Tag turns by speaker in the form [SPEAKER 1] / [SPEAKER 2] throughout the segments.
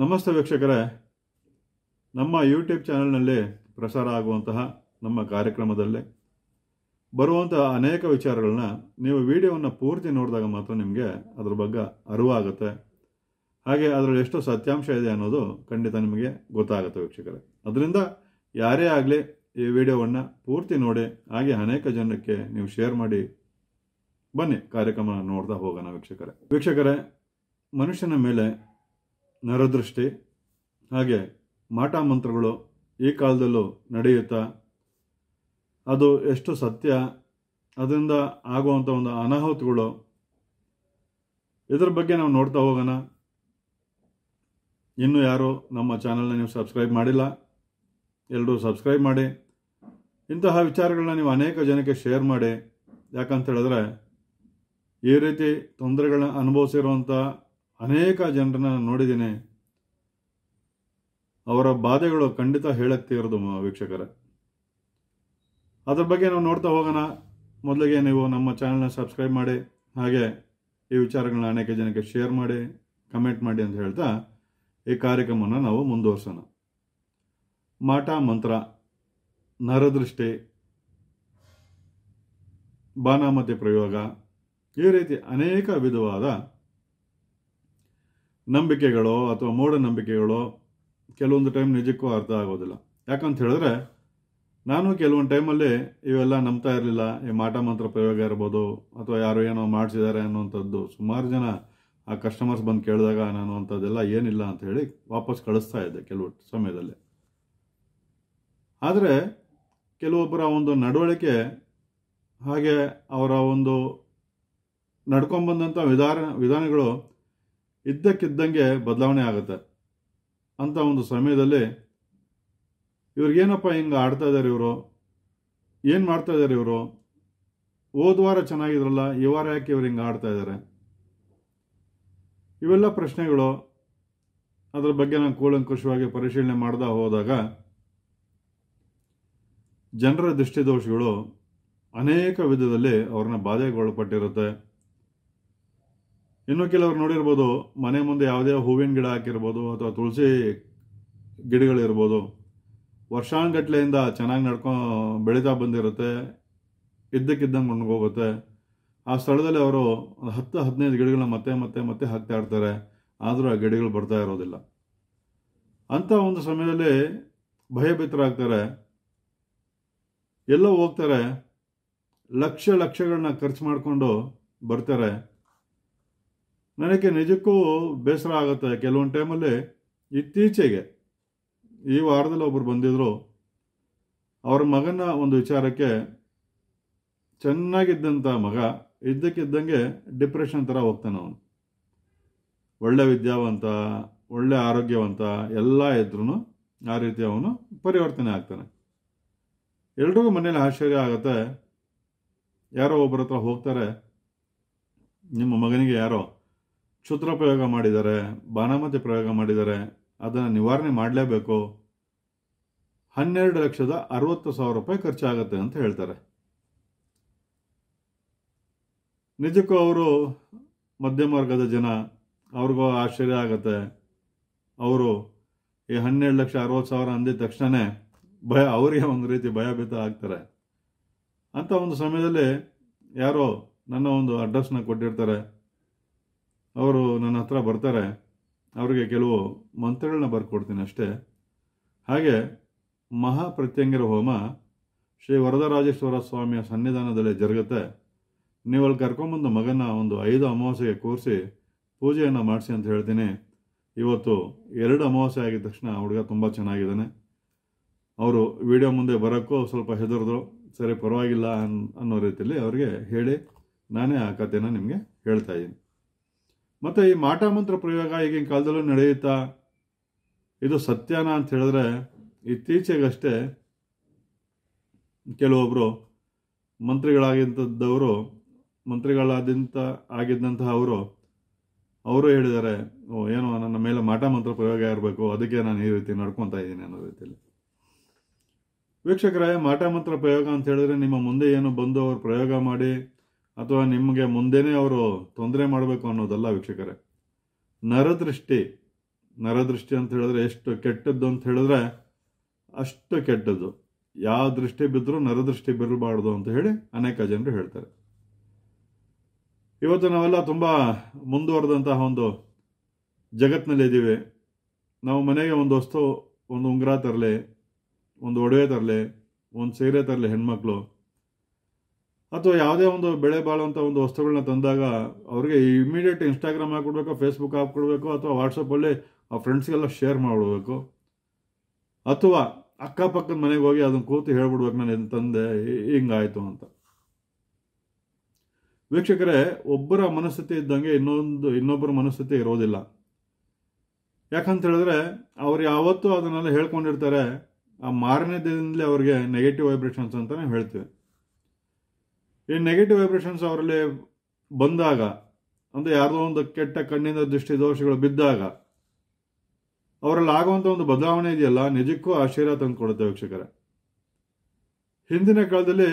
[SPEAKER 1] ನಮಸ್ತೆ ವೀಕ್ಷಕರೇ ನಮ್ಮ ಯೂಟ್ಯೂಬ್ ಚಾನಲ್ನಲ್ಲಿ ಪ್ರಸಾರ ಆಗುವಂತಹ ನಮ್ಮ ಕಾರ್ಯಕ್ರಮದಲ್ಲಿ ಬರುವಂತಹ ಅನೇಕ ವಿಚಾರಗಳನ್ನ ನೀವು ವಿಡಿಯೋವನ್ನು ಪೂರ್ತಿ ನೋಡಿದಾಗ ಮಾತ್ರ ನಿಮಗೆ ಅದರ ಬಗ್ಗೆ ಅರಿವಾಗುತ್ತೆ ಹಾಗೆ ಅದರಲ್ಲಿ ಎಷ್ಟು ಸತ್ಯಾಂಶ ಇದೆ ಅನ್ನೋದು ಖಂಡಿತ ನಿಮಗೆ ಗೊತ್ತಾಗುತ್ತೆ ವೀಕ್ಷಕರೇ ಅದರಿಂದ ಯಾರೇ ಆಗಲಿ ಈ ವಿಡಿಯೋವನ್ನು ಪೂರ್ತಿ ನೋಡಿ ಹಾಗೆ ಅನೇಕ ಜನಕ್ಕೆ ನೀವು ಶೇರ್ ಮಾಡಿ ಬನ್ನಿ ಕಾರ್ಯಕ್ರಮ ನೋಡ್ತಾ ಹೋಗೋಣ ವೀಕ್ಷಕರೇ ವೀಕ್ಷಕರೇ ಮನುಷ್ಯನ ಮೇಲೆ ನರದೃಷ್ಟಿ ಹಾಗೆ ಮಾಟ ಮಂತ್ರಗಳು ಈ ಕಾಲದಲ್ಲೂ ನಡೆಯುತ್ತಾ ಅದು ಎಷ್ಟು ಸತ್ಯ ಅದರಿಂದ ಆಗುವಂಥ ಒಂದು ಅನಾಹುತಗಳು ಇದರ ಬಗ್ಗೆ ನಾವು ನೋಡ್ತಾ ಹೋಗೋಣ ಇನ್ನೂ ಯಾರು ನಮ್ಮ ಚಾನಲ್ನ ನೀವು ಸಬ್ಸ್ಕ್ರೈಬ್ ಮಾಡಿಲ್ಲ ಎಲ್ಲರೂ ಸಬ್ಸ್ಕ್ರೈಬ್ ಮಾಡಿ ಇಂತಹ ವಿಚಾರಗಳನ್ನ ನೀವು ಅನೇಕ ಜನಕ್ಕೆ ಶೇರ್ ಮಾಡಿ ಯಾಕಂತ ಹೇಳಿದ್ರೆ ಈ ರೀತಿ ತೊಂದರೆಗಳನ್ನ ಅನುಭವಿಸಿರುವಂಥ ಅನೇಕ ಜನರನ್ನ ನೋಡಿದ್ದೀನಿ ಅವರ ಬಾಧೆಗಳು ಖಂಡಿತ ಹೇಳಕ್ತಿರೋದು ವೀಕ್ಷಕರ ವೀಕ್ಷಕರೇ ಅದ್ರ ಬಗ್ಗೆ ನಾವು ನೋಡ್ತಾ ಹೋಗೋಣ ಮೊದಲಿಗೆ ನೀವು ನಮ್ಮ ಚಾನಲ್ನ ಸಬ್ಸ್ಕ್ರೈಬ್ ಮಾಡಿ ಹಾಗೆ ಈ ವಿಚಾರಗಳನ್ನ ಅನೇಕ ಜನಕ್ಕೆ ಶೇರ್ ಮಾಡಿ ಕಮೆಂಟ್ ಮಾಡಿ ಅಂತ ಹೇಳ್ತಾ ಈ ಕಾರ್ಯಕ್ರಮನ ನಾವು ಮುಂದುವರ್ಸೋಣ ಮಾಟ ಮಂತ್ರ ನರದೃಷ್ಟಿ ಬಾನಾಮತಿ ಪ್ರಯೋಗ ಈ ರೀತಿ ಅನೇಕ ವಿಧವಾದ ನಂಬಿಕೆಗಳು ಅಥವಾ ಮೂಢನಂಬಿಕೆಗಳು ಕೆಲವೊಂದು ಟೈಮ್ ನಿಜಕ್ಕೂ ಅರ್ಥ ಆಗೋದಿಲ್ಲ ಯಾಕಂತ ಹೇಳಿದ್ರೆ ನಾನು ಕೆಲವೊಂದು ಟೈಮಲ್ಲಿ ಇವೆಲ್ಲ ನಂಬ್ತಾ ಇರಲಿಲ್ಲ ಈ ಮಾಟ ಮಂತ್ರ ಪ್ರಯೋಗ ಇರ್ಬೋದು ಅಥವಾ ಯಾರು ಏನೋ ಮಾಡಿಸಿದ್ದಾರೆ ಅನ್ನುವಂಥದ್ದು ಸುಮಾರು ಜನ ಆ ಕಸ್ಟಮರ್ಸ್ ಬಂದು ಕೇಳಿದಾಗ ನಾನು ಅಂಥದ್ದೆಲ್ಲ ಏನಿಲ್ಲ ಅಂತ ಹೇಳಿ ವಾಪಸ್ ಕಳಿಸ್ತಾ ಇದ್ದೆ ಕೆಲವು ಸಮಯದಲ್ಲಿ ಆದರೆ ಕೆಲವೊಬ್ಬರ ಒಂದು ನಡವಳಿಕೆ ಹಾಗೆ ಅವರ ಒಂದು ನಡ್ಕೊಂಬಂದಂಥ ವಿಧಾನ ವಿಧಾನಗಳು ಇದ್ದಕ್ಕಿದ್ದಂಗೆ ಬದಲಾವಣೆ ಆಗುತ್ತೆ ಅಂಥ ಒಂದು ಸಮಯದಲ್ಲಿ ಇವ್ರಿಗೇನಪ್ಪ ಹಿಂಗೆ ಆಡ್ತಾ ಇದ್ದಾರೆ ಇವರು ಏನು ಮಾಡ್ತಾ ಇದ್ದಾರೆ ಇವರು ಹೋದ ವಾರ ಚೆನ್ನಾಗಿದ್ರಲ್ಲ ಈ ವಾರ ಯಾಕೆ ಇವ್ರು ಹಿಂಗೆ ಆಡ್ತಾ ಇದ್ದಾರೆ ಇವೆಲ್ಲ ಪ್ರಶ್ನೆಗಳು ಅದರ ಬಗ್ಗೆ ನಾನು ಕೂಲಂಕುಷವಾಗಿ ಪರಿಶೀಲನೆ ಮಾಡ್ತಾ ಹೋದಾಗ ಜನರ ದೃಷ್ಟಿದೋಷಗಳು ಅನೇಕ ವಿಧದಲ್ಲಿ ಅವ್ರನ್ನ ಬಾಧೆಗೊಳಪಟ್ಟಿರುತ್ತೆ ಇನ್ನು ಕೆಲವರು ನೋಡಿರ್ಬೋದು ಮನೆ ಮುಂದೆ ಯಾವುದೇ ಹೂವಿನ ಗಿಡ ಹಾಕಿರ್ಬೋದು ಅಥವಾ ತುಳಸಿ ಗಿಡಗಳಿರ್ಬೋದು ವರ್ಷಾನುಗಟ್ಟಲೆಯಿಂದ ಚೆನ್ನಾಗಿ ನಡ್ಕೊ ಬೆಳೀತಾ ಬಂದಿರುತ್ತೆ ಇದ್ದಕ್ಕಿದ್ದಂಗೆ ಒಣಗೋಗುತ್ತೆ ಆ ಸ್ಥಳದಲ್ಲಿ ಅವರು ಒಂದು ಹತ್ತು ಹದಿನೈದು ಗಿಡಗಳನ್ನ ಮತ್ತೆ ಮತ್ತೆ ಮತ್ತೆ ಹಾಕ್ತಾ ಇರ್ತಾರೆ ಆದರೂ ಆ ಗಿಡಗಳು ಬರ್ತಾ ಇರೋದಿಲ್ಲ ಅಂಥ ಒಂದು ಸಮಯದಲ್ಲಿ ಭಯಭೀತರಾಗ್ತಾರೆ ಎಲ್ಲೋ ಹೋಗ್ತಾರೆ ಲಕ್ಷ ಲಕ್ಷಗಳನ್ನ ಖರ್ಚು ಮಾಡಿಕೊಂಡು ಬರ್ತಾರೆ ನನಗೆ ನಿಜಕ್ಕೂ ಬೇಸರ ಆಗುತ್ತೆ ಕೆಲವೊಂದು ಟೈಮಲ್ಲಿ ಇತ್ತೀಚೆಗೆ ಈ ವಾರದಲ್ಲಿ ಒಬ್ಬರು ಬಂದಿದ್ದರು ಅವರ ಮಗನ ಒಂದು ವಿಚಾರಕ್ಕೆ ಚೆನ್ನಾಗಿದ್ದಂಥ ಮಗ ಇದ್ದಕ್ಕಿದ್ದಂಗೆ ಡಿಪ್ರೆಷನ್ ಥರ ಹೋಗ್ತಾನೆ ಅವನು ಒಳ್ಳೆ ವಿದ್ಯಾವಂತ ಒಳ್ಳೆ ಆರೋಗ್ಯವಂತ ಎಲ್ಲ ಇದ್ರೂ ಆ ರೀತಿ ಅವನು ಪರಿವರ್ತನೆ ಆಗ್ತಾನೆ ಎಲ್ರಿಗೂ ಮನೇಲಿ ಆಶ್ಚರ್ಯ ಆಗುತ್ತೆ ಯಾರೋ ಒಬ್ಬರ ಹತ್ರ ಹೋಗ್ತಾರೆ ನಿಮ್ಮ ಮಗನಿಗೆ ಯಾರೋ ಕ್ಷುದ್ರ ಪ್ರಯೋಗ ಮಾಡಿದ್ದಾರೆ ಬಾನಮತಿ ಪ್ರಯೋಗ ಮಾಡಿದ್ದಾರೆ ಅದನ್ನು ನಿವಾರಣೆ ಮಾಡಲೇಬೇಕು ಹನ್ನೆರಡು ಲಕ್ಷದ ಅರವತ್ತು ಸಾವಿರ ರೂಪಾಯಿ ಖರ್ಚಾಗುತ್ತೆ ಅಂತ ಹೇಳ್ತಾರೆ ನಿಜಕ್ಕೂ ಅವರು ಮಧ್ಯಮ ವರ್ಗದ ಜನ ಅವ್ರಿಗೂ ಆಶ್ಚರ್ಯ ಆಗತ್ತೆ ಅವರು ಈ ಹನ್ನೆರಡು ಲಕ್ಷ ಅರವತ್ತು ಸಾವಿರ ಅಂದಿದ ತಕ್ಷಣವೇ ಭಯ ಅವರಿಗೆ ಒಂದು ರೀತಿ ಭಯಭೀತ ಆಗ್ತಾರೆ ಅಂಥ ಒಂದು ಸಮಯದಲ್ಲಿ ಯಾರೋ ನನ್ನ ಒಂದು ಅಡ್ರೆಸ್ನ ಕೊಟ್ಟಿರ್ತಾರೆ ಅವರು ನನ್ನ ಹತ್ರ ಬರ್ತಾರೆ ಅವರಿಗೆ ಕೆಲವು ಮಂತ್ರಗಳನ್ನ ಬರ್ಕೊಡ್ತೀನಿ ಅಷ್ಟೇ ಹಾಗೆ ಮಹಾಪ್ರತ್ಯಂಗರ ಹೋಮ ಶ್ರೀ ವರದರಾಜೇಶ್ವರ ಸ್ವಾಮಿಯ ಸನ್ನಿಧಾನದಲ್ಲಿ ಜರುಗುತ್ತೆ ನೀವು ಅಲ್ಲಿ ಕರ್ಕೊಂಬಂದು ಮಗನ ಒಂದು ಐದು ಅಮಾವಾಸ್ಯೆಗೆ ಕೂರಿಸಿ ಪೂಜೆಯನ್ನು ಮಾಡಿಸಿ ಅಂತ ಹೇಳ್ತೀನಿ ಇವತ್ತು ಎರಡು ಅಮಾವಾಸ್ಯೆ ಆಗಿದ ತಕ್ಷಣ ಹುಡುಗ ತುಂಬ ಚೆನ್ನಾಗಿದ್ದಾನೆ ಅವರು ವಿಡಿಯೋ ಮುಂದೆ ಬರೋಕ್ಕೂ ಸ್ವಲ್ಪ ಹೆದರಿದ್ರು ಸರಿ ಪರವಾಗಿಲ್ಲ ಅನ್ನೋ ರೀತಿಯಲ್ಲಿ ಅವರಿಗೆ ಹೇಳಿ ನಾನೇ ಆ ಕಥೆನ ನಿಮಗೆ ಹೇಳ್ತಾ ಇದ್ದೀನಿ ಮತ್ತು ಈ ಮಾಟಮಂತ್ರ ಪ್ರಯೋಗ ಈಗಿನ ಕಾಲದಲ್ಲೂ ನಡೆಯುತ್ತಾ ಇದು ಸತ್ಯನ ಅಂತ ಹೇಳಿದ್ರೆ ಇತ್ತೀಚೆಗಷ್ಟೇ ಕೆಲವೊಬ್ಬರು ಮಂತ್ರಿಗಳಾಗಿದ್ದವರು ಮಂತ್ರಿಗಳಾದಂಥ ಆಗಿದ್ದಂತಹ ಅವರು ಅವರು ಹೇಳಿದ್ದಾರೆ ಓ ಏನೋ ನನ್ನ ಮೇಲೆ ಮಾಟ ಮಂತ್ರ ಪ್ರಯೋಗ ಇರಬೇಕು ಅದಕ್ಕೆ ನಾನು ಈ ರೀತಿ ನಡ್ಕೊತಾ ಇದ್ದೀನಿ ಅನ್ನೋ ರೀತಿಯಲ್ಲಿ ವೀಕ್ಷಕರೇ ಮಾಟ ಮಂತ್ರ ಪ್ರಯೋಗ ಅಂತ ಹೇಳಿದ್ರೆ ನಿಮ್ಮ ಮುಂದೆ ಏನು ಬಂದು ಅವರು ಪ್ರಯೋಗ ಮಾಡಿ ಅಥವಾ ನಿಮಗೆ ಮುಂದೇನೆ ಅವರು ತೊಂದರೆ ಮಾಡಬೇಕು ಅನ್ನೋದಲ್ಲ ವೀಕ್ಷಕರೇ ನರದೃಷ್ಟಿ ನರದೃಷ್ಟಿ ಅಂತ ಹೇಳಿದ್ರೆ ಎಷ್ಟು ಕೆಟ್ಟದ್ದು ಅಂತ ಹೇಳಿದ್ರೆ ಅಷ್ಟು ಕೆಟ್ಟದ್ದು ಯಾವ ದೃಷ್ಟಿ ಬಿದ್ದರೂ ನರದೃಷ್ಟಿ ಬಿರಬಾರ್ದು ಅಂತ ಹೇಳಿ ಅನೇಕ ಜನರು ಹೇಳ್ತಾರೆ ಇವತ್ತು ನಾವೆಲ್ಲ ತುಂಬ ಮುಂದುವರೆದಂತಹ ಒಂದು ಜಗತ್ತಿನಲ್ಲಿ ಇದ್ದೀವಿ ನಾವು ಮನೆಗೆ ಒಂದು ವಸ್ತು ಒಂದು ಉಂಗುರ ತರಲಿ ಒಂದು ಒಡವೆ ತರಲಿ ಒಂದು ಸೀರೆ ತರಲಿ ಹೆಣ್ಮಕ್ಳು ಅಥವಾ ಯಾವುದೇ ಒಂದು ಬೆಳೆ ಬಾಳುವಂಥ ಒಂದು ವಸ್ತುಗಳನ್ನ ತಂದಾಗ ಅವ್ರಿಗೆ ಇಮಿಡಿಯೇಟ್ ಇನ್ಸ್ಟಾಗ್ರಾಮ್ ಹಾಕ್ಬಿಡ್ಬೇಕು ಫೇಸ್ಬುಕ್ ಹಾಕ್ಕೊಡ್ಬೇಕು ಅಥವಾ ವಾಟ್ಸಪ್ಪಲ್ಲಿ ಆ ಫ್ರೆಂಡ್ಸ್ಗೆಲ್ಲ ಶೇರ್ ಮಾಡಿಬಿಡ್ಬೇಕು ಅಥವಾ ಅಕ್ಕಪಕ್ಕದ ಮನೆಗೆ ಹೋಗಿ ಅದನ್ನು ಕೂತು ಹೇಳ್ಬಿಡ್ಬೇಕು ನಾನು ಇದನ್ನು ತಂದೆ ಹಿಂಗಾಯಿತು ಅಂತ ವೀಕ್ಷಕರೇ ಒಬ್ಬರ ಮನಸ್ಥಿತಿ ಇದ್ದಂಗೆ ಇನ್ನೊಂದು ಇನ್ನೊಬ್ಬರ ಮನಸ್ಥಿತಿ ಇರೋದಿಲ್ಲ ಯಾಕಂತ ಹೇಳಿದ್ರೆ ಅವ್ರು ಯಾವತ್ತೂ ಅದನ್ನೆಲ್ಲ ಹೇಳ್ಕೊಂಡಿರ್ತಾರೆ ಆ ಮಾರನೇ ದಿನದಲ್ಲಿ ಅವ್ರಿಗೆ ನೆಗೆಟಿವ್ ವೈಬ್ರೇಷನ್ಸ್ ಅಂತಲೇ ಹೇಳ್ತೀವಿ ಈ ನೆಗೆಟಿವ್ ವೈಬ್ರೇಷನ್ಸ್ ಅವರಲ್ಲಿ ಬಂದಾಗ ಅಂದರೆ ಯಾರದೋ ಒಂದು ಕೆಟ್ಟ ಕಣ್ಣಿನ ದೃಷ್ಟಿ ದೋಷಗಳು ಬಿದ್ದಾಗ ಅವರಲ್ಲಿ ಆಗುವಂಥ ಒಂದು ಬದಲಾವಣೆ ಇದೆಯಲ್ಲ ನಿಜಕ್ಕೂ ಆಶ್ಚರ್ಯ ತಂದು ಕೊಡುತ್ತೆ ವೀಕ್ಷಕರ ಹಿಂದಿನ ಕಾಲದಲ್ಲಿ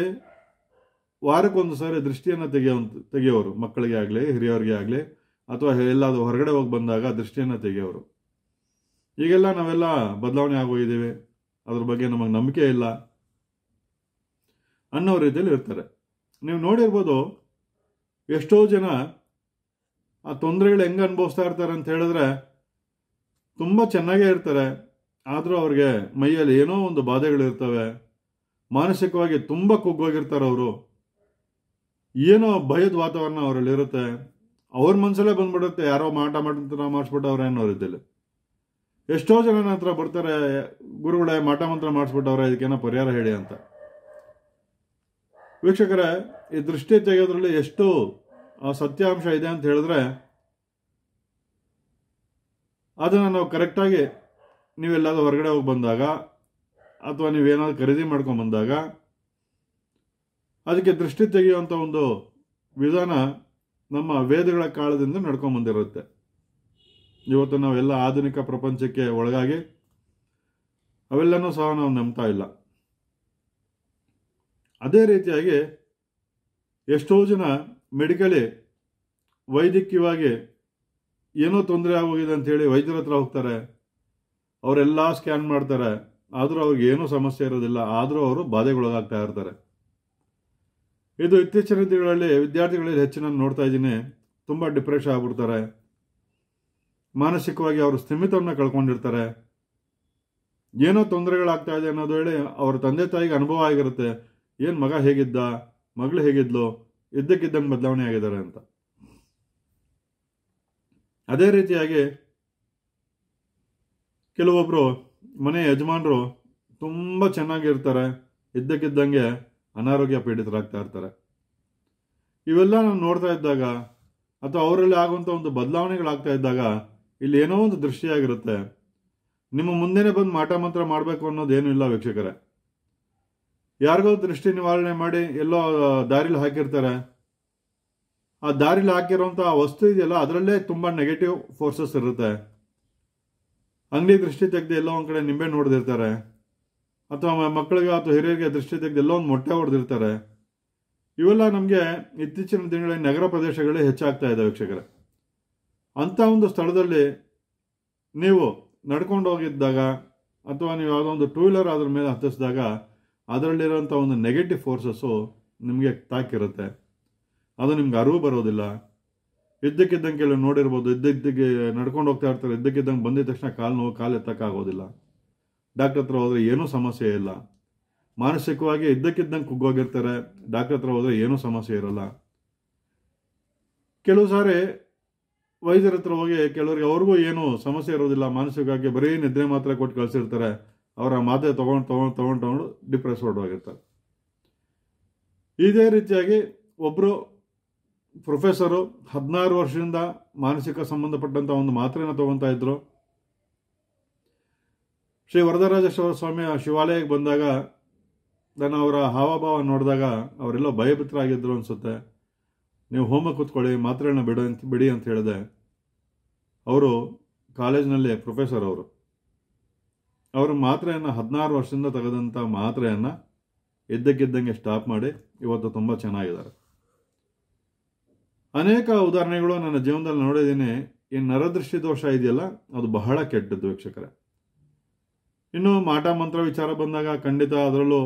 [SPEAKER 1] ವಾರಕ್ಕೊಂದು ಸಾರಿ ದೃಷ್ಟಿಯನ್ನು ತೆಗೆಯೋ ತೆಗೆಯೋರು ಮಕ್ಕಳಿಗೆ ಆಗಲಿ ಹಿರಿಯವ್ರಿಗೆ ಆಗಲಿ ಅಥವಾ ಎಲ್ಲಾದರೂ ಹೊರಗಡೆ ಹೋಗಿ ಬಂದಾಗ ದೃಷ್ಟಿಯನ್ನು ತೆಗೆಯೋರು ಈಗೆಲ್ಲ ನಾವೆಲ್ಲ ಬದಲಾವಣೆ ಆಗೋಗಿದ್ದೀವಿ ಅದ್ರ ಬಗ್ಗೆ ನಮಗೆ ನಂಬಿಕೆ ಇಲ್ಲ ಅನ್ನೋ ರೀತಿಯಲ್ಲಿ ಇರ್ತಾರೆ ನೀವು ನೋಡಿರ್ಬೋದು ಎಷ್ಟೋ ಜನ ಆ ತೊಂದರೆಗಳು ಹೆಂಗೆ ಅನುಭವಿಸ್ತಾ ಇರ್ತಾರೆ ಅಂತ ಹೇಳಿದ್ರೆ ತುಂಬ ಚೆನ್ನಾಗೇ ಇರ್ತಾರೆ ಆದರೂ ಅವ್ರಿಗೆ ಮೈಯಲ್ಲಿ ಏನೋ ಒಂದು ಬಾಧೆಗಳಿರ್ತವೆ ಮಾನಸಿಕವಾಗಿ ತುಂಬ ಕುಗ್ಗೋಗಿರ್ತಾರೆ ಅವರು ಏನೋ ಭಯದ ವಾತಾವರಣ ಅವರಲ್ಲಿರುತ್ತೆ ಅವ್ರ ಮನಸ್ಸಲ್ಲೇ ಬಂದ್ಬಿಡುತ್ತೆ ಯಾರೋ ಮಾಟ ಮಾಟ ಮಾಡಿಸ್ಬಿಟ್ಟವ್ರೆ ಅನ್ನೋ ಇದ್ದಲ್ಲಿ ಎಷ್ಟೋ ಜನ ಹತ್ರ ಬರ್ತಾರೆ ಗುರುಗಳೇ ಮಾಟ ಮಂತ್ರ ಮಾಡಿಸ್ಬಿಟ್ಟವ್ರೆ ಇದಕ್ಕೇನೋ ಪರಿಹಾರ ಹೇಳಿ ಅಂತ ವೀಕ್ಷಕರೇ ಈ ದೃಷ್ಟಿ ತೆಗೆಯೋದ್ರಲ್ಲಿ ಎಷ್ಟು ಸತ್ಯಾಂಶ ಇದೆ ಅಂತ ಹೇಳಿದ್ರೆ ಅದನ್ನು ನಾವು ಕರೆಕ್ಟಾಗಿ ನೀವೆಲ್ಲಾದರೂ ಹೊರಗಡೆ ಹೋಗಿ ಬಂದಾಗ ಅಥವಾ ನೀವೇನಾದ್ರು ಖರೀದಿ ಮಾಡ್ಕೊಂಡು ಬಂದಾಗ ಅದಕ್ಕೆ ದೃಷ್ಟಿ ತೆಗೆಯುವಂಥ ಒಂದು ವಿಧಾನ ನಮ್ಮ ವೇದಗಳ ಕಾಲದಿಂದ ನಡ್ಕೊಂಡು ಬಂದಿರುತ್ತೆ ಇವತ್ತು ನಾವೆಲ್ಲ ಆಧುನಿಕ ಪ್ರಪಂಚಕ್ಕೆ ಒಳಗಾಗಿ ಅವೆಲ್ಲನೂ ಸಹ ನಾವು ನಂಬ್ತಾ ಇಲ್ಲ ಅದೇ ರೀತಿಯಾಗಿ ಎಷ್ಟೋ ಜನ ಮೆಡಿಕಲಿ ವೈದ್ಯಕೀಯವಾಗಿ ಏನೋ ತೊಂದರೆ ಆಗೋಗಿದೆ ಅಂಥೇಳಿ ವೈದ್ಯರ ಹತ್ರ ಹೋಗ್ತಾರೆ ಅವರೆಲ್ಲ ಸ್ಕ್ಯಾನ್ ಮಾಡ್ತಾರೆ ಆದರೂ ಅವ್ರಿಗೆ ಏನೂ ಸಮಸ್ಯೆ ಇರೋದಿಲ್ಲ ಆದರೂ ಅವರು ಬಾಧೆಗೊಳಗಾಗ್ತಾ ಇರ್ತಾರೆ ಇದು ಇತ್ತೀಚಿನ ದಿನಗಳಲ್ಲಿ ವಿದ್ಯಾರ್ಥಿಗಳಲ್ಲಿ ಹೆಚ್ಚಿನ ನೋಡ್ತಾ ಇದ್ದೀನಿ ತುಂಬ ಡಿಪ್ರೆಷನ್ ಆಗ್ಬಿಡ್ತಾರೆ ಮಾನಸಿಕವಾಗಿ ಅವರು ಸ್ಥಿಮಿತವನ್ನು ಕಳ್ಕೊಂಡಿರ್ತಾರೆ ಏನೋ ತೊಂದರೆಗಳಾಗ್ತಾ ಇದೆ ಅನ್ನೋದು ಹೇಳಿ ಅವ್ರ ತಂದೆ ತಾಯಿಗೆ ಅನುಭವ ಆಗಿರುತ್ತೆ ಏನು ಮಗ ಹೇಗಿದ್ದ ಮಗಳು ಹೇಗಿದ್ಲು ಇದ್ದಕ್ಕಿದ್ದಂಗೆ ಬದಲಾವಣೆ ಆಗಿದ್ದಾರೆ ಅಂತ ಅದೇ ರೀತಿಯಾಗಿ ಕೆಲವೊಬ್ಬರು ಮನೆ ಯಜಮಾನರು ತುಂಬ ಚೆನ್ನಾಗಿರ್ತಾರೆ ಇದ್ದಕ್ಕಿದ್ದಂಗೆ ಅನಾರೋಗ್ಯ ಪೀಡಿತರಾಗ್ತಾ ಇರ್ತಾರೆ ಇವೆಲ್ಲ ನಾನು ನೋಡ್ತಾ ಇದ್ದಾಗ ಅಥವಾ ಅವರಲ್ಲಿ ಆಗುವಂಥ ಒಂದು ಬದಲಾವಣೆಗಳಾಗ್ತಾ ಇದ್ದಾಗ ಇಲ್ಲಿ ಏನೋ ಒಂದು ದೃಷ್ಟಿಯಾಗಿರುತ್ತೆ ನಿಮ್ಮ ಮುಂದೆನೇ ಬಂದು ಮಾಟ ಮಂತ್ರ ಮಾಡಬೇಕು ಅನ್ನೋದೇನು ಇಲ್ಲ ವೀಕ್ಷಕರೇ ಯಾರಿಗೋ ದೃಷ್ಟಿ ನಿವಾರಣೆ ಮಾಡಿ ಎಲ್ಲೋ ದಾರಿಲಿ ಹಾಕಿರ್ತಾರೆ ಆ ದಾರಿಲಿ ಹಾಕಿರೋಂಥ ವಸ್ತು ಇದೆಯಲ್ಲ ಅದರಲ್ಲೇ ತುಂಬ ನೆಗೆಟಿವ್ ಫೋರ್ಸಸ್ ಇರುತ್ತೆ ಅಂಗಡಿ ದೃಷ್ಟಿ ತೆಗೆದು ಎಲ್ಲೋ ಒಂದು ಕಡೆ ನಿಂಬೆ ನೋಡ್ದಿರ್ತಾರೆ ಅಥವಾ ಮಕ್ಕಳಿಗೆ ಅಥವಾ ಹಿರಿಯರಿಗೆ ದೃಷ್ಟಿ ತೆಗೆದು ಎಲ್ಲೋ ಒಂದು ಮೊಟ್ಟೆ ಹೊಡೆದಿರ್ತಾರೆ ಇವೆಲ್ಲ ನಮಗೆ ಇತ್ತೀಚಿನ ದಿನಗಳಲ್ಲಿ ನಗರ ಪ್ರದೇಶಗಳೇ ಹೆಚ್ಚಾಗ್ತಾ ಇದೆ ವೀಕ್ಷಕರೇ ಅಂಥ ಒಂದು ಸ್ಥಳದಲ್ಲಿ ನೀವು ನಡ್ಕೊಂಡು ಹೋಗಿದ್ದಾಗ ಅಥವಾ ನೀವು ಯಾವುದೋ ಒಂದು ಟೂ ವೀಲರ್ ಅದ್ರ ಮೇಲೆ ಹತ್ತಿಸಿದಾಗ ಅದರಲ್ಲಿರೋಂಥ ಒಂದು ನೆಗೆಟಿವ್ ಫೋರ್ಸಸ್ಸು ನಿಮಗೆ ತಾಕಿರುತ್ತೆ ಅದು ನಿಮ್ಗೆ ಅರಿವು ಬರೋದಿಲ್ಲ ಇದ್ದಕ್ಕಿದ್ದಂಗೆ ಕೆಲವು ನೋಡಿರ್ಬೋದು ಇದ್ದಕ್ಕೆ ನಡ್ಕೊಂಡು ಹೋಗ್ತಾ ಇರ್ತಾರೆ ಇದ್ದಕ್ಕಿದ್ದಂಗೆ ಬಂದಿದ ತಕ್ಷಣ ಕಾಲು ನೋವು ಕಾಲು ಎತ್ತಕ್ಕಾಗೋದಿಲ್ಲ ಡಾಕ್ಟ್ರ ಹತ್ರ ಹೋದರೆ ಏನೂ ಸಮಸ್ಯೆ ಇಲ್ಲ ಮಾನಸಿಕವಾಗಿ ಇದ್ದಕ್ಕಿದ್ದಂಗೆ ಕುಗ್ಗೋಗಿರ್ತಾರೆ ಡಾಕ್ಟ್ರ್ ಹತ್ರ ಹೋದರೆ ಏನೂ ಸಮಸ್ಯೆ ಇರೋಲ್ಲ ಕೆಲವು ಸಾರಿ ವೈದ್ಯರ ಹತ್ರ ಹೋಗಿ ಕೆಲವರಿಗೆ ಅವ್ರಿಗೂ ಏನು ಸಮಸ್ಯೆ ಇರೋದಿಲ್ಲ ಮಾನಸಿಕವಾಗಿ ಬರೀ ನಿದ್ರೆ ಮಾತ್ರ ಕೊಟ್ಟು ಕಳಿಸಿರ್ತಾರೆ ಅವರ ಮಾತೆ ತೊಗೊಂಡು ತೊಗೊಂಡು ತೊಗೊಂಡು ತೊಗೊಂಡು ಡಿಪ್ರೆಸ್ ಹೊರಡೋಗಿರ್ತಾರೆ ಇದೇ ರೀತಿಯಾಗಿ ಒಬ್ಬರು ಪ್ರೊಫೆಸರು ಹದಿನಾರು ವರ್ಷದಿಂದ ಮಾನಸಿಕ ಸಂಬಂಧಪಟ್ಟಂಥ ಒಂದು ಮಾತ್ರೆನ ತೊಗೊತಾ ಇದ್ರು ಶ್ರೀ ವರದರಾಜೇಶ್ವರ ಆ ಶಿವಾಲಯಕ್ಕೆ ಬಂದಾಗ ನಾನು ಅವರ ಹಾವಭಾವ ನೋಡಿದಾಗ ಅವರೆಲ್ಲೋ ಭಯಭೀತರಾಗಿದ್ದರು ಅನಿಸುತ್ತೆ ನೀವು ಹೋಮ ಕೂತ್ಕೊಳ್ಳಿ ಮಾತ್ರೆನ ಬಿಡ ಬಿಡಿ ಅಂತ ಹೇಳಿದೆ ಅವರು ಕಾಲೇಜಿನಲ್ಲಿ ಪ್ರೊಫೆಸರ್ ಅವರು ಅವರ ಮಾತ್ರೆಯನ್ನು ಹದಿನಾರು ವರ್ಷದಿಂದ ತೆಗೆದಂಥ ಮಾತ್ರೆಯನ್ನು ಎದ್ದಕ್ಕಿದ್ದಂಗೆ ಸ್ಟಾಪ್ ಮಾಡಿ ಇವತ್ತು ತುಂಬ ಚೆನ್ನಾಗಿದ್ದಾರೆ ಅನೇಕ ಉದಾಹರಣೆಗಳು ನನ್ನ ಜೀವನದಲ್ಲಿ ನೋಡಿದ್ದೀನಿ ಈ ನರದೃಷ್ಟಿ ದೋಷ ಇದೆಯಲ್ಲ ಅದು ಬಹಳ ಕೆಟ್ಟದ್ದು ವೀಕ್ಷಕರೇ ಇನ್ನು ಮಾಟ ಮಂತ್ರ ವಿಚಾರ ಬಂದಾಗ ಖಂಡಿತ ಅದರಲ್ಲೂ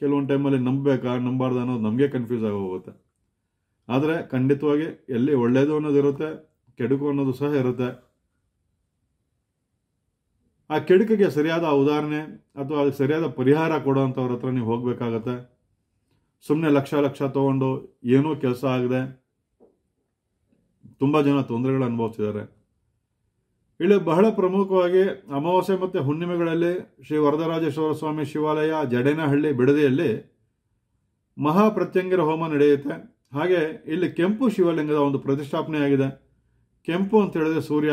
[SPEAKER 1] ಕೆಲವೊಂದು ಟೈಮಲ್ಲಿ ನಂಬಬೇಕಾ ನಂಬಾರ್ದು ಅನ್ನೋದು ನಮಗೆ ಕನ್ಫ್ಯೂಸ್ ಆಗಿ ಹೋಗುತ್ತೆ ಆದರೆ ಖಂಡಿತವಾಗಿ ಎಲ್ಲಿ ಒಳ್ಳೆಯದು ಅನ್ನೋದು ಇರುತ್ತೆ ಕೆಡುಕು ಅನ್ನೋದು ಸಹ ಇರುತ್ತೆ ಆ ಕೆಡುಕಿಗೆ ಸರಿಯಾದ ಉದಾಹರಣೆ ಅಥವಾ ಅದಕ್ಕೆ ಸರಿಯಾದ ಪರಿಹಾರ ಕೊಡೋವಂಥವ್ರ ಹತ್ರ ನೀವು ಹೋಗಬೇಕಾಗತ್ತೆ ಸುಮ್ಮನೆ ಲಕ್ಷ ಲಕ್ಷ ತೊಗೊಂಡು ಏನೂ ಕೆಲಸ ಆಗದೆ ತುಂಬ ಜನ ತೊಂದರೆಗಳು ಅನುಭವಿಸಿದ್ದಾರೆ ಇಲ್ಲಿ ಬಹಳ ಪ್ರಮುಖವಾಗಿ ಅಮಾವಾಸ್ಯೆ ಮತ್ತು ಹುಣ್ಣಿಮೆಗಳಲ್ಲಿ ಶ್ರೀ ವರದರಾಜೇಶ್ವರ ಸ್ವಾಮಿ ಶಿವಾಲಯ ಜಡೇನಹಳ್ಳಿ ಬಿಡದಿಯಲ್ಲಿ ಮಹಾಪ್ರತ್ಯಂಗಿರ ಹೋಮ ನಡೆಯುತ್ತೆ ಹಾಗೆ ಇಲ್ಲಿ ಕೆಂಪು ಶಿವಲಿಂಗದ ಒಂದು ಪ್ರತಿಷ್ಠಾಪನೆಯಾಗಿದೆ ಕೆಂಪು ಅಂತ ಹೇಳಿದ್ರೆ ಸೂರ್ಯ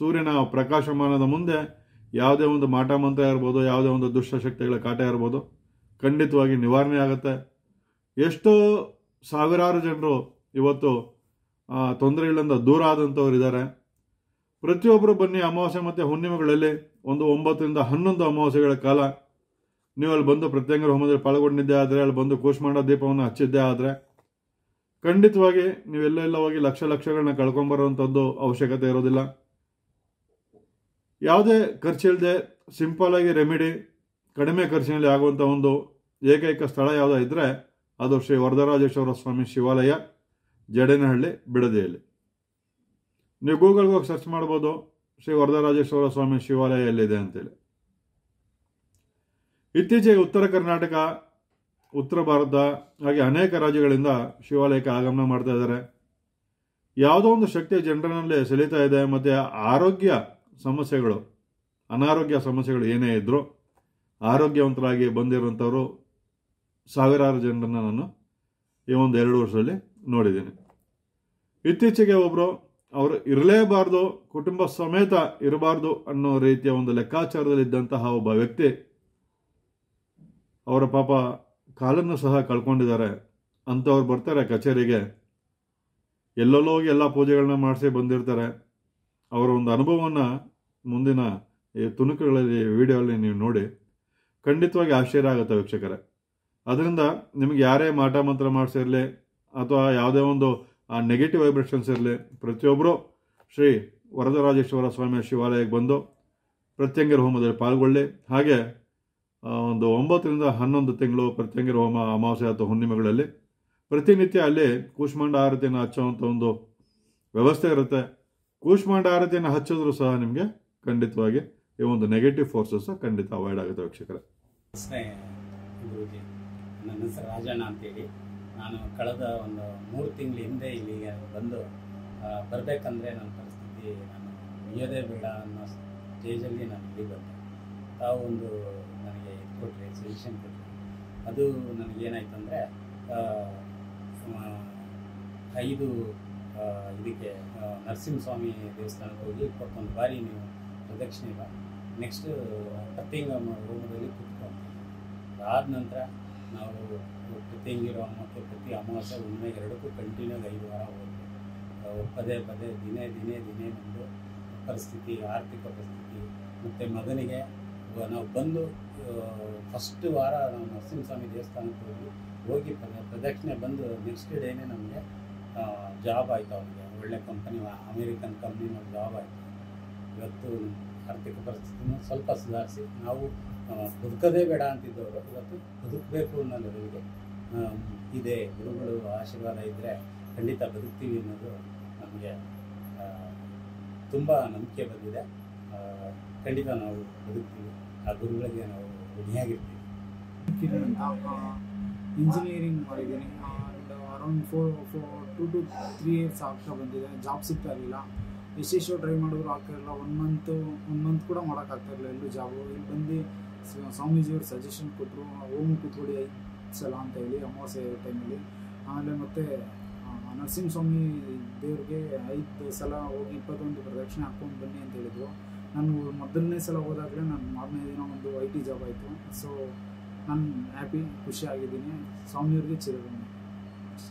[SPEAKER 1] ಸೂರ್ಯನ ಪ್ರಕಾಶಮಾನದ ಮುಂದೆ ಯಾವುದೇ ಒಂದು ಮಾಟ ಮಂತ್ರ ಇರ್ಬೋದು ಯಾವುದೇ ಒಂದು ದುಷ್ಟಶಕ್ತಿಗಳ ಕಾಟ ಇರ್ಬೋದು ಖಂಡಿತವಾಗಿ ನಿವಾರಣೆ ಆಗುತ್ತೆ ಎಷ್ಟೋ ಸಾವಿರಾರು ಜನರು ಇವತ್ತು ತೊಂದರೆಗಳಿಂದ ದೂರ ಆದಂಥವ್ರು ಇದ್ದಾರೆ ಪ್ರತಿಯೊಬ್ಬರು ಬನ್ನಿ ಅಮಾವಾಸ್ಯೆ ಮತ್ತು ಹುಣ್ಣಿಮೆಗಳಲ್ಲಿ ಒಂದು ಒಂಬತ್ತರಿಂದ ಹನ್ನೊಂದು ಅಮಾವಾಸ್ಯೆಗಳ ಕಾಲ ನೀವು ಅಲ್ಲಿ ಬಂದು ಪ್ರತ್ಯಂಗರ ಹೋಮದಲ್ಲಿ ಪಾಲ್ಗೊಂಡಿದ್ದೇ ಆದರೆ ಅಲ್ಲಿ ಬಂದು ಕೂಶ್ಮಾಂಡ ದೀಪವನ್ನು ಹಚ್ಚಿದ್ದೇ ಆದರೆ ಖಂಡಿತವಾಗಿ ನೀವೆಲ್ಲೆಲ್ಲ ಹೋಗಿ ಲಕ್ಷ ಲಕ್ಷಗಳನ್ನ ಕಳ್ಕೊಂಬರುವಂಥದ್ದು ಅವಶ್ಯಕತೆ ಇರೋದಿಲ್ಲ ಯಾವುದೇ ಖರ್ಚಿಲ್ಲದೆ ಆಗಿ ರೆಮಿಡಿ ಕಡಿಮೆ ಖರ್ಚಿನಲ್ಲಿ ಆಗುವಂಥ ಒಂದು ಏಕೈಕ ಸ್ಥಳ ಯಾವುದೋ ಇದ್ದರೆ ಅದು ಶ್ರೀ ವರದರಾಜೇಶ್ವರ ಸ್ವಾಮಿ ಶಿವಾಲಯ ಜಡೇನಹಳ್ಳಿ ಬಿಡದಿಯಲ್ಲಿ ನೀವು ಗೂಗಲ್ಗೆ ಹೋಗಿ ಸರ್ಚ್ ಮಾಡ್ಬೋದು ಶ್ರೀ ವರದರಾಜೇಶ್ವರ ಸ್ವಾಮಿ ಶಿವಾಲಯ ಎಲ್ಲಿದೆ ಅಂತೇಳಿ ಇತ್ತೀಚೆಗೆ ಉತ್ತರ ಕರ್ನಾಟಕ ಉತ್ತರ ಭಾರತ ಹಾಗೆ ಅನೇಕ ರಾಜ್ಯಗಳಿಂದ ಶಿವಾಲಯಕ್ಕೆ ಆಗಮನ ಮಾಡ್ತಾ ಇದ್ದಾರೆ ಯಾವುದೋ ಒಂದು ಶಕ್ತಿ ಜನರಲ್ಲಿ ಸೆಳೀತಾ ಇದೆ ಮತ್ತು ಆರೋಗ್ಯ ಸಮಸ್ಯೆಗಳು ಅನಾರೋಗ್ಯ ಸಮಸ್ಯೆಗಳು ಏನೇ ಇದ್ದರೂ ಆರೋಗ್ಯವಂತರಾಗಿ ಬಂದಿರುವಂಥವರು ಸಾವಿರಾರು ಜನರನ್ನು ನಾನು ಈ ಒಂದು ಎರಡು ವರ್ಷದಲ್ಲಿ ನೋಡಿದ್ದೀನಿ ಇತ್ತೀಚೆಗೆ ಒಬ್ಬರು ಅವರು ಇರಲೇಬಾರ್ದು ಕುಟುಂಬ ಸಮೇತ ಇರಬಾರ್ದು ಅನ್ನೋ ರೀತಿಯ ಒಂದು ಲೆಕ್ಕಾಚಾರದಲ್ಲಿದ್ದಂತಹ ಒಬ್ಬ ವ್ಯಕ್ತಿ ಅವರ ಪಾಪ ಕಾಲನ್ನು ಸಹ ಕಳ್ಕೊಂಡಿದ್ದಾರೆ ಅಂಥವ್ರು ಬರ್ತಾರೆ ಕಚೇರಿಗೆ ಎಲ್ಲೆಲ್ಲೋ ಎಲ್ಲ ಪೂಜೆಗಳನ್ನ ಮಾಡಿಸಿ ಬಂದಿರ್ತಾರೆ ಅವರ ಒಂದು ಅನುಭವವನ್ನು ಮುಂದಿನ ಈ ತುಣುಕುಗಳಲ್ಲಿ ವಿಡಿಯೋಲ್ಲಿ ನೀವು ನೋಡಿ ಖಂಡಿತವಾಗಿ ಆಶ್ಚರ್ಯ ಆಗುತ್ತೆ ವೀಕ್ಷಕರೇ ಅದರಿಂದ ನಿಮಗೆ ಯಾರೇ ಮಾಟ ಮಂತ್ರ ಮಾಡಿಸಿರಲಿ ಅಥವಾ ಯಾವುದೇ ಒಂದು ಆ ನೆಗೆಟಿವ್ ವೈಬ್ರೇಷನ್ಸ್ ಇರಲಿ ಪ್ರತಿಯೊಬ್ಬರು ಶ್ರೀ ವರದರಾಜೇಶ್ವರ ಸ್ವಾಮಿ ಶಿವಾಲಯಕ್ಕೆ ಬಂದು ಪ್ರತ್ಯಂಗಿರ ಹೋಮದಲ್ಲಿ ಪಾಲ್ಗೊಳ್ಳಿ ಹಾಗೆ ಒಂದು ಒಂಬತ್ತರಿಂದ ಹನ್ನೊಂದು ತಿಂಗಳು ಪ್ರತ್ಯಂಗಿರ ಹೋಮ ಅಮಾವಾಸ್ಯ ಅಥವಾ ಹುಣ್ಣಿಮೆಗಳಲ್ಲಿ ಪ್ರತಿನಿತ್ಯ ಅಲ್ಲಿ ಕೂಷ್ಮಾಂಡ ಆರತಿಯನ್ನು ಹಚ್ಚುವಂಥ ಒಂದು ವ್ಯವಸ್ಥೆ ಇರುತ್ತೆ ಕೂಷ್ಮಾಂಡ ಆರತಿಯನ್ನು ಹಚ್ಚಿದ್ರು ಸಹ ನಿಮಗೆ ಖಂಡಿತವಾಗಿ ಈ ಒಂದು ನೆಗೆಟಿವ್ ಫೋರ್ಸಸ್ ಖಂಡಿತ ಅವಾಯ್ಡ್ ಆಗುತ್ತೆ ವೀಕ್ಷಕರೇ
[SPEAKER 2] ನನ್ನ ಹೆಸರು ರಾಜಣ್ಣ ಅಂತೇಳಿ ನಾನು ಕಳೆದ ಒಂದು ಮೂರು ತಿಂಗಳ ಹಿಂದೆ ಇಲ್ಲಿಗೆ ಬಂದು ಬರಬೇಕಂದ್ರೆ ನನ್ನ ಪರಿಸ್ಥಿತಿ ನಾನು ಮುಗಿಯೋದೇ ಬೇಡ ಅನ್ನೋ ಸ್ಟೇಜಲ್ಲಿ ನಾನು ಇಲ್ಲಿ ಬಂದೆ ತಾವು ಒಂದು ನನಗೆ ಇದು ಕೊಟ್ಟರೆ ಸಜೆಷನ್ ಕೊಟ್ಟರೆ ಅದು ನನಗೇನಾಯ್ತು ಅಂದರೆ ಐದು ಇದಕ್ಕೆ ನರಸಿಂಹಸ್ವಾಮಿ ದೇವಸ್ಥಾನಕ್ಕೆ ಹೋಗಿ ಇಪ್ಪತ್ತೊಂದು ಬಾರಿ ನೀವು ಪ್ರದಕ್ಷಿಣೆ ನೆಕ್ಸ್ಟ್ ಪ್ರತ್ಯಂಗ ರೂಮದಲ್ಲಿ ಕೂತ್ಕೊಂಡು ಅದಾದ ನಂತರ ನಾವು ಪ್ರತ್ಯಂಗಿರೋ ಮತ್ತು ಪ್ರತಿ ಅಮಾವಾಸ್ಯ ಒಮ್ಮೆ ಎರಡಕ್ಕೂ ಕಂಟಿನ್ಯೂ ಐದು ವಾರ ಹೋಗ್ತೀವಿ ಪದೇ ಪದೇ ದಿನೇ ದಿನೇ ದಿನೇ ಬಂದು ಪರಿಸ್ಥಿತಿ ಆರ್ಥಿಕ ಪರಿಸ್ಥಿತಿ ಮತ್ತು ಮಗನಿಗೆ ನಾವು ಬಂದು ಫಸ್ಟ್ ವಾರ ನಾವು ನರಸಿಂಹಸ್ವಾಮಿ ದೇವಸ್ಥಾನಕ್ಕೆ ಹೋಗಿ ಹೋಗಿ ಪ್ರದಕ್ಷಿಣೆ ಬಂದು ನೆಕ್ಸ್ಟ್ ಡೇನೇ ನಮಗೆ ಜಾಬ್ ಆಯಿತು ಅವ್ರಿಗೆ ಒಳ್ಳೆ ಕಂಪನಿ ಅಮೇರಿಕನ್ ಕಂಪ್ನಿನಲ್ಲಿ ಜಾಬ್ ಆಯಿತು ಇವತ್ತು ಆರ್ಥಿಕ ಪರಿಸ್ಥಿತಿನೂ ಸ್ವಲ್ಪ ಸುಧಾರಿಸಿ ನಾವು ಬದುಕೋದೇ ಬೇಡ ಅಂತಿದ್ದವರು ಇವತ್ತು ಬದುಕಬೇಕು ಅನ್ನೋದರಿಗೆ ಇದೆ ಗುರುಗಳು ಆಶೀರ್ವಾದ ಇದ್ದರೆ ಖಂಡಿತ ಬದುಕ್ತೀವಿ ಅನ್ನೋದು ನಮಗೆ ತುಂಬ ನಂಬಿಕೆ ಬಂದಿದೆ ಖಂಡಿತ ನಾವು ಬದುಕ್ತೀವಿ ಆ ಗುರುಗಳಿಗೆ ನಾವು ಋಣಿಯಾಗಿರ್ತೀವಿ ಇಂಜಿನಿಯರಿಂಗ್ ಮಾಡಿದ್ದೀನಿ around four four to to three years ಆಗ್ತಾ ಬಂದಿದೆ ಜಾಬ್ ಸಿಗ್ತಾ ಇರಲಿಲ್ಲ ಎಷ್ಟೆಷ್ಟೋ ಟ್ರೈ ಮಾಡಿದ್ರು ಆಗ್ತಾ ಇರಲಿಲ್ಲ ಒನ್ ಮಂತು ಒನ್ ಮಂತ್ ಕೂಡ ಮಾಡೋಕ್ಕಾಗ್ತಾ ಇರಲಿಲ್ಲ ಎಲ್ಲೂ ಜಾಬು ಇಲ್ಲಿ ಬಂದು ಸ್ವಾಮೀಜಿಯವ್ರು ಸಜೆಷನ್ ಕೊಟ್ಟರು ಹೋಮ್ ಕೂತ್ಕೊಳ್ಳಿ ಐದು ಸಲ ಅಂತ ಹೇಳಿ ಅಮಾವಾಸ್ಯೆ ಟೈಮಲ್ಲಿ ಆಮೇಲೆ ಮತ್ತೆ ನರಸಿಂಹಸ್ವಾಮಿ ದೇವ್ರಿಗೆ ಐದು ಸಲ ಹೋಗಿ ಇಪ್ಪತ್ತೊಂದು ಪ್ರದಕ್ಷಿಣೆ ಹಾಕ್ಕೊಂಡು ಬನ್ನಿ ಅಂತ ಹೇಳಿದರು ನಾನು ಮೊದಲನೇ ಸಲ ಹೋದಾಗಲೇ ನಾನು ಮಾರನೇ ದಿನ ಒಂದು ಐ ಟಿ ಜಾಬ್ ಆಯಿತು ಸೊ ನಾನು ಹ್ಯಾಪಿ ಖುಷಿಯಾಗಿದ್ದೀನಿ ಸ್ವಾಮಿಯವ್ರಿಗೆ ಚಿರಗಣ್ಣ